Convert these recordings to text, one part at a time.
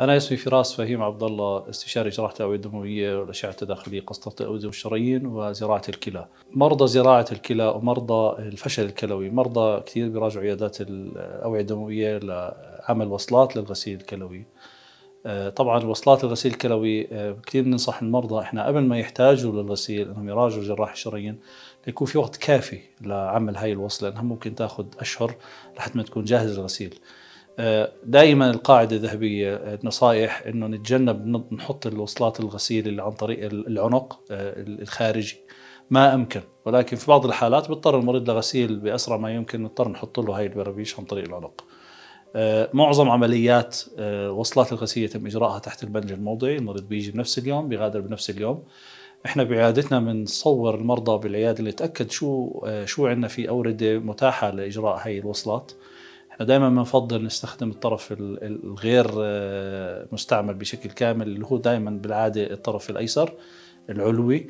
أنا اسمي فراس فهيم عبد الله استشاري جراحة الأوعية الدموية والأشعة التداخلية قسطرة الأوذية والشرايين وزراعة الكلى. مرضى زراعة الكلى ومرضى الفشل الكلوي، مرضى كثير بيراجعوا عيادات الأوعية الدموية لعمل وصلات للغسيل الكلوي. آه، طبعا وصلات الغسيل الكلوي آه، كثير بننصح المرضى احنا قبل ما يحتاجوا للغسيل انهم يراجعوا جراح الشرايين ليكون في وقت كافي لعمل هاي الوصله لانها ممكن تاخذ اشهر لحتى ما تكون جاهز للغسيل. دائما القاعدة الذهبية النصائح آه، انه نتجنب نحط الوصلات الغسيل اللي عن طريق العنق آه، الخارجي ما امكن ولكن في بعض الحالات بيضطر المريض لغسيل باسرع ما يمكن نضطر نحط له هاي البرابيش عن طريق العنق. آه، معظم عمليات وصلات الغسيل يتم اجراءها تحت البنج الموضعي، المريض بيجي بنفس اليوم بيغادر بنفس اليوم. احنا بعيادتنا بنصور المرضى بالعياده اللي تاكد شو شو عندنا في اورده متاحه لاجراء هاي الوصلات. احنا دايما بنفضل نستخدم الطرف الغير آه، مستعمل بشكل كامل اللي هو دايما بالعاده الطرف الايسر العلوي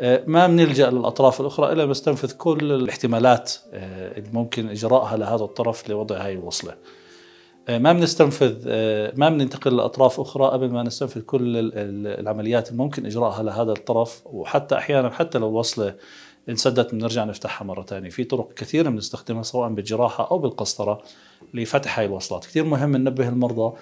آه، ما بنلجا للاطراف الاخرى الا بستنفذ كل الاحتمالات آه، اللي ممكن اجراءها لهذا الطرف لوضع هاي الوصله ما بنستنفذ ما بننتقل لاطراف اخرى قبل ما نستنفذ كل العمليات الممكن اجراءها لهذا الطرف وحتى احيانا حتى لو الوصله انسدت بنرجع نفتحها مره ثانيه في طرق كثيره بنستخدمها سواء بالجراحه او بالقسطره لفتح هاي الوصلات كثير مهم ننبه المرضى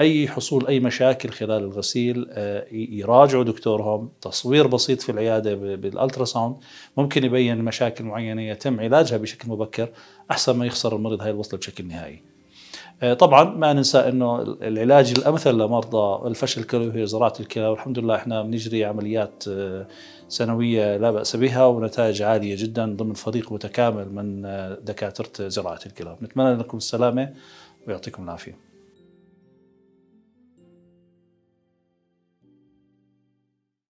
اي حصول اي مشاكل خلال الغسيل آه، يراجعوا دكتورهم تصوير بسيط في العياده بالالتراساوند ممكن يبين مشاكل معينه يتم علاجها بشكل مبكر احسن ما يخسر المريض هاي الوصله بشكل نهائي آه، طبعا ما ننسى انه العلاج الامثل لمرضى الفشل الكلوي هي زراعه الكلى والحمد لله احنا بنجري عمليات آه، سنويه لا باس بها ونتائج عاليه جدا ضمن فريق متكامل من آه، دكاتره زراعه الكلى نتمنى لكم السلامه ويعطيكم العافيه